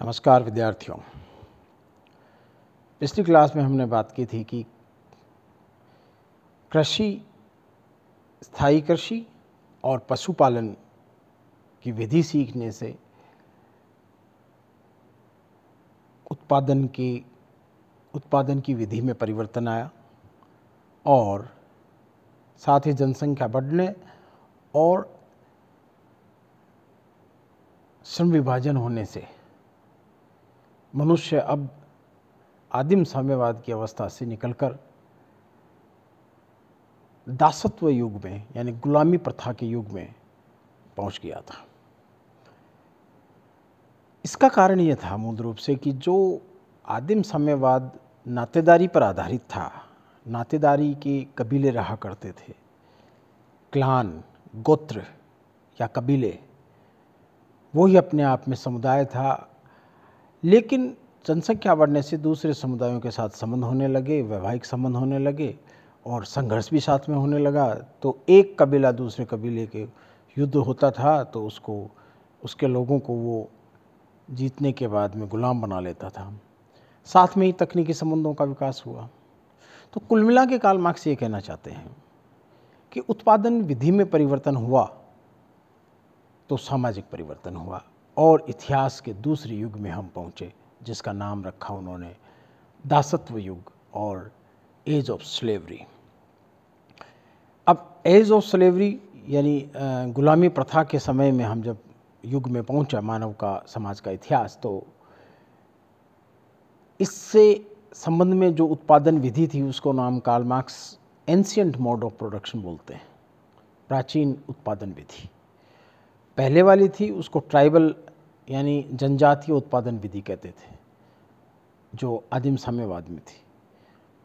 नमस्कार विद्यार्थियों पिछली क्लास में हमने बात की थी कि कृषि स्थायी कृषि और पशुपालन की विधि सीखने से उत्पादन की उत्पादन की विधि में परिवर्तन आया और साथ ही जनसंख्या बढ़ने और श्रम विभाजन होने से मनुष्य अब आदिम साम्यवाद की अवस्था से निकलकर दासत्व युग में यानी गुलामी प्रथा के युग में पहुंच गया था इसका कारण ये था मूल रूप से कि जो आदिम साम्यवाद नातेदारी पर आधारित था नातेदारी के कबीले रहा करते थे क्लान गोत्र या कबीले वो ही अपने आप में समुदाय था लेकिन जनसंख्या बढ़ने से दूसरे समुदायों के साथ संबंध होने लगे वैवाहिक संबंध होने लगे और संघर्ष भी साथ में होने लगा तो एक कबीला दूसरे कबीले के युद्ध होता था तो उसको उसके लोगों को वो जीतने के बाद में गुलाम बना लेता था साथ में ही तकनीकी संबंधों का विकास हुआ तो कुल मिला के काल मार्क्स ये कहना चाहते हैं कि उत्पादन विधि में परिवर्तन हुआ तो सामाजिक परिवर्तन हुआ और इतिहास के दूसरे युग में हम पहुँचे जिसका नाम रखा उन्होंने दासत्व युग और एज ऑफ स्लेवरी अब एज ऑफ स्लेवरी यानी गुलामी प्रथा के समय में हम जब युग में पहुंचा मानव का समाज का इतिहास तो इससे संबंध में जो उत्पादन विधि थी उसको नाम Karl Marx ancient mode of production बोलते हैं प्राचीन उत्पादन विधि पहले वाली थी उसको ट्राइबल यानी जनजातीय उत्पादन विधि कहते थे जो आदिम साम्यवाद में थी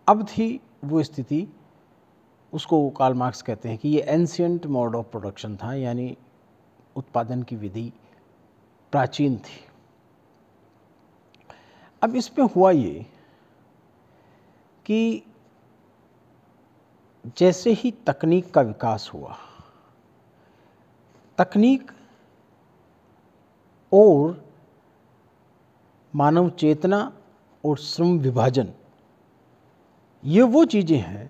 अब थी वो स्थिति उसको काल मार्क्स कहते हैं कि ये एंशियंट मोड ऑफ प्रोडक्शन था यानी उत्पादन की विधि प्राचीन थी अब इसमें हुआ ये कि जैसे ही तकनीक का विकास हुआ तकनीक और मानव चेतना और श्रम विभाजन ये वो चीज़ें हैं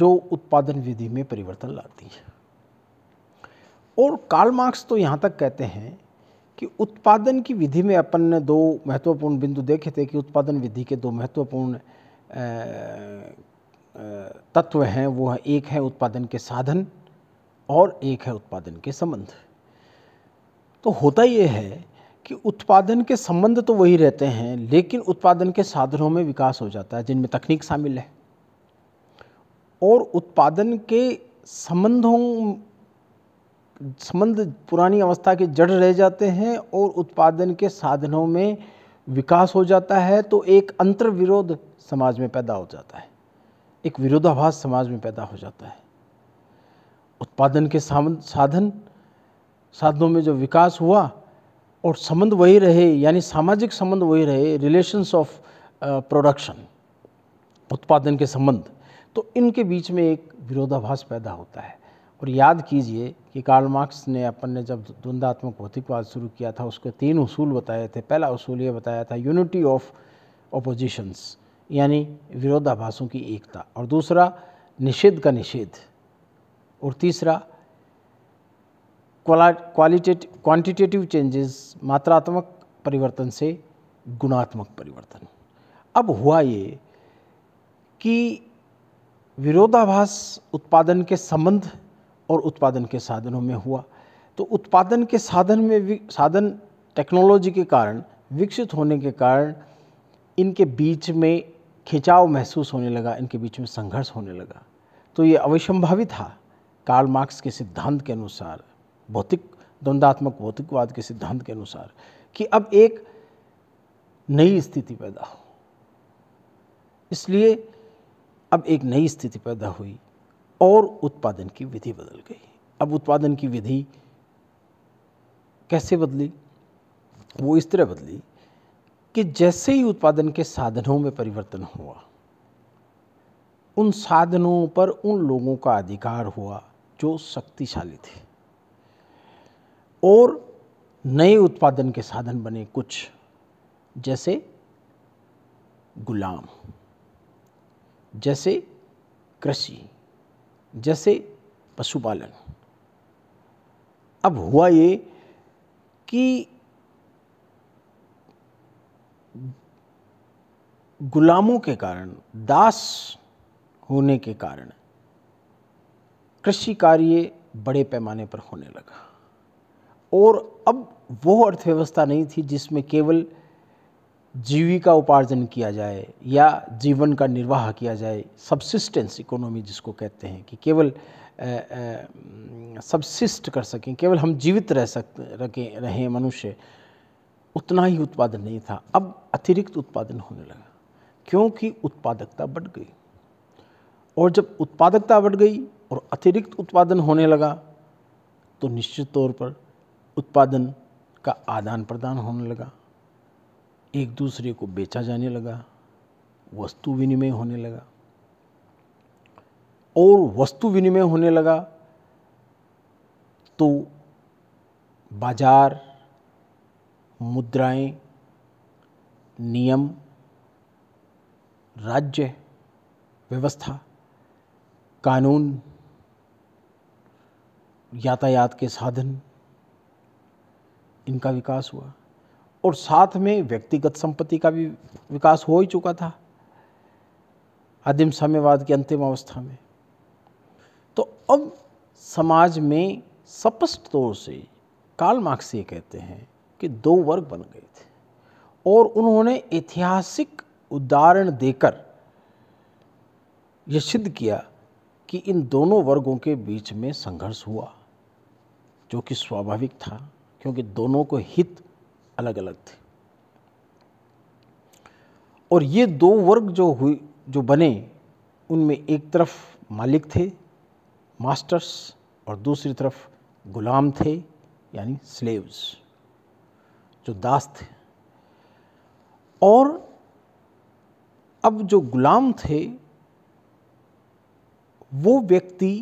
जो उत्पादन विधि में परिवर्तन लाती है और कार्ल मार्क्स तो यहाँ तक कहते हैं कि उत्पादन की विधि में अपन ने दो महत्वपूर्ण बिंदु देखे थे कि उत्पादन विधि के दो महत्वपूर्ण तत्व हैं वो है एक है उत्पादन के साधन और एक है उत्पादन के संबंध तो होता ये है कि उत्पादन के संबंध तो वही रहते हैं लेकिन उत्पादन के साधनों में विकास हो जाता है जिनमें तकनीक शामिल है और उत्पादन के संबंधों संबंध पुरानी अवस्था के जड़ रह जाते हैं और उत्पादन के साधनों में विकास हो जाता है तो एक अंतर विरोध समाज में पैदा हो जाता है एक विरोधाभास समाज में पैदा हो जाता है उत्पादन के साधन साधनों में जो विकास हुआ और संबंध वही रहे यानी सामाजिक संबंध वही रहे रिलेशंस ऑफ प्रोडक्शन उत्पादन के संबंध तो इनके बीच में एक विरोधाभास पैदा होता है और याद कीजिए कि कार्ल मार्क्स ने अपन ने जब द्वंदात्मक भौतिकवाद शुरू किया था उसके तीन उसूल बताए थे पहला उसूल ये बताया था यूनिटी ऑफ अपोजिशंस यानी विरोधाभासों की एकता और दूसरा निषेध का निषेध और तीसरा क्वालिटेटिव क्वांटिटेटिव चेंजेस मात्रात्मक परिवर्तन से गुणात्मक परिवर्तन अब हुआ ये कि विरोधाभास उत्पादन के संबंध और उत्पादन के साधनों में हुआ तो उत्पादन के साधन में साधन टेक्नोलॉजी के कारण विकसित होने के कारण इनके बीच में खिंचाव महसूस होने लगा इनके बीच में संघर्ष होने लगा तो ये अवश्यंभावी था कार्ल मार्क्स के सिद्धांत के अनुसार भौतिक द्वंदात्मक भौतिकवाद के सिद्धांत के अनुसार कि अब एक नई स्थिति पैदा हो इसलिए अब एक नई स्थिति पैदा हुई और उत्पादन की विधि बदल गई अब उत्पादन की विधि कैसे बदली वो इस तरह बदली कि जैसे ही उत्पादन के साधनों में परिवर्तन हुआ उन साधनों पर उन लोगों का अधिकार हुआ जो शक्तिशाली थे और नए उत्पादन के साधन बने कुछ जैसे गुलाम जैसे कृषि जैसे पशुपालन अब हुआ ये कि गुलामों के कारण दास होने के कारण कृषि कार्य बड़े पैमाने पर होने लगा और अब वो अर्थव्यवस्था नहीं थी जिसमें केवल जीविका उपार्जन किया जाए या जीवन का निर्वाह किया जाए सबसिस्टेंस इकोनॉमी जिसको कहते हैं कि केवल सबसिस्ट कर सकें केवल हम जीवित रह सकते रखें रहें मनुष्य उतना ही उत्पादन नहीं था अब अतिरिक्त उत्पादन होने लगा क्योंकि उत्पादकता बढ़ गई और जब उत्पादकता बढ़ गई और अतिरिक्त उत्पादन होने लगा तो निश्चित तौर पर उत्पादन का आदान प्रदान होने लगा एक दूसरे को बेचा जाने लगा वस्तु विनिमय होने लगा और वस्तु विनिमय होने लगा तो बाजार मुद्राएं नियम राज्य व्यवस्था कानून यातायात के साधन इनका विकास हुआ और साथ में व्यक्तिगत संपत्ति का भी विकास हो ही चुका था आदिम साम्यवाद की अंतिम अवस्था में तो अब समाज में स्पष्ट तौर से काल मार्क्स ये कहते हैं कि दो वर्ग बन गए थे और उन्होंने ऐतिहासिक उदाहरण देकर यह सिद्ध किया कि इन दोनों वर्गों के बीच में संघर्ष हुआ जो कि स्वाभाविक था क्योंकि दोनों को हित अलग अलग थे और ये दो वर्ग जो हुई जो बने उनमें एक तरफ मालिक थे मास्टर्स और दूसरी तरफ गुलाम थे यानी स्लेव्स जो दास थे और अब जो गुलाम थे वो व्यक्ति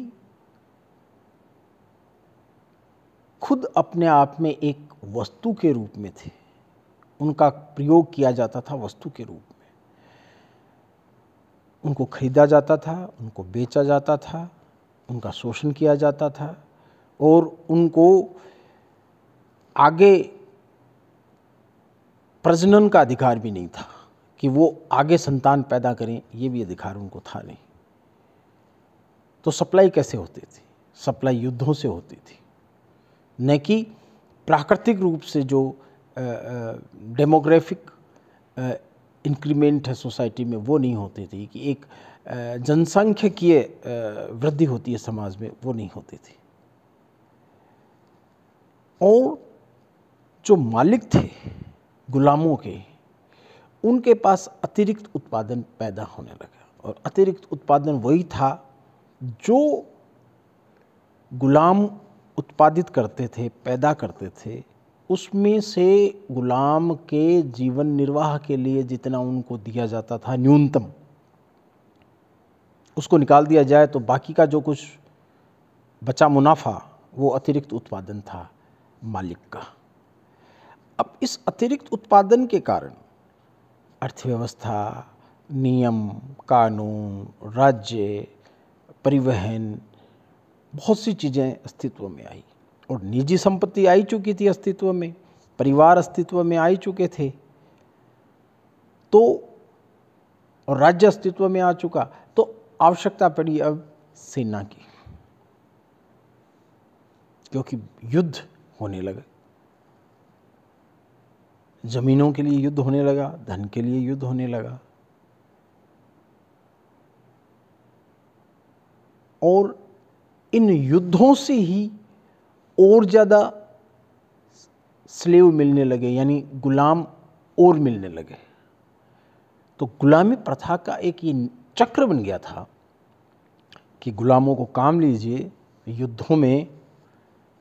खुद अपने आप में एक वस्तु के रूप में थे उनका प्रयोग किया जाता था वस्तु के रूप में उनको खरीदा जाता था उनको बेचा जाता था उनका शोषण किया जाता था और उनको आगे प्रजनन का अधिकार भी नहीं था कि वो आगे संतान पैदा करें ये भी अधिकार उनको था नहीं तो सप्लाई कैसे होती थी सप्लाई युद्धों से होती थी न कि प्राकृतिक रूप से जो डेमोग्राफिक इंक्रीमेंट है सोसाइटी में वो नहीं होती थी कि एक जनसंख्यकीय वृद्धि होती है समाज में वो नहीं होती थी और जो मालिक थे गुलामों के उनके पास अतिरिक्त उत्पादन पैदा होने लगा और अतिरिक्त उत्पादन वही था जो गुलाम उत्पादित करते थे पैदा करते थे उसमें से गुलाम के जीवन निर्वाह के लिए जितना उनको दिया जाता था न्यूनतम उसको निकाल दिया जाए तो बाकी का जो कुछ बचा मुनाफा वो अतिरिक्त उत्पादन था मालिक का अब इस अतिरिक्त उत्पादन के कारण अर्थव्यवस्था नियम कानून राज्य परिवहन बहुत सी चीज़ें अस्तित्व में आई और निजी संपत्ति आई चुकी थी अस्तित्व में परिवार अस्तित्व में आ चुके थे तो और राज्य अस्तित्व में आ चुका तो आवश्यकता पड़ी अब सेना की क्योंकि युद्ध होने लगा जमीनों के लिए युद्ध होने लगा धन के लिए युद्ध होने लगा और इन युद्धों से ही और ज़्यादा स्लेव मिलने लगे यानी गुलाम और मिलने लगे तो गुलामी प्रथा का एक ये चक्र बन गया था कि गुलामों को काम लीजिए युद्धों में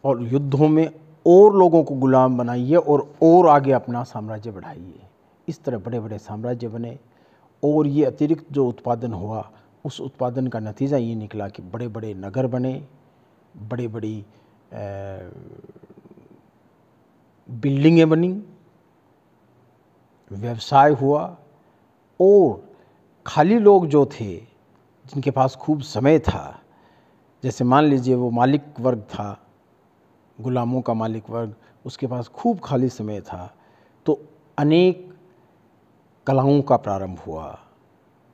और युद्धों में और लोगों को गुलाम बनाइए और और आगे अपना साम्राज्य बढ़ाइए इस तरह बड़े बड़े साम्राज्य बने और ये अतिरिक्त जो उत्पादन हुआ उस उत्पादन का नतीजा ये निकला कि बड़े बड़े नगर बने बड़े बड़ी बिल्डिंगें बनी व्यवसाय हुआ और खाली लोग जो थे जिनके पास खूब समय था जैसे मान लीजिए वो मालिक वर्ग था गुलामों का मालिक वर्ग उसके पास खूब खाली समय था तो अनेक कलाओं का प्रारंभ हुआ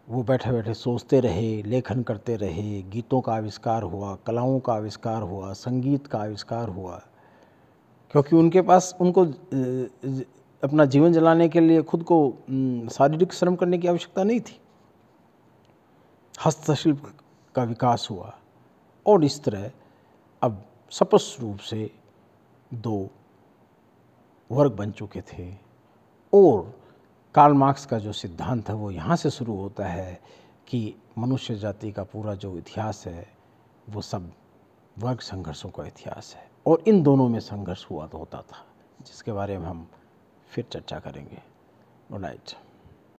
वो बैठे बैठे सोचते रहे लेखन करते रहे गीतों का आविष्कार हुआ कलाओं का आविष्कार हुआ संगीत का आविष्कार हुआ क्योंकि उनके पास उनको अपना जीवन जलाने के लिए खुद को शारीरिक श्रम करने की आवश्यकता नहीं थी हस्तशिल्प का विकास हुआ और इस तरह अब स्पष्ट रूप से दो वर्ग बन चुके थे और कार्ल मार्क्स का जो सिद्धांत है वो यहाँ से शुरू होता है कि मनुष्य जाति का पूरा जो इतिहास है वो सब वर्ग संघर्षों का इतिहास है और इन दोनों में संघर्ष हुआ तो होता था जिसके बारे में हम फिर चर्चा करेंगे गुड नाइट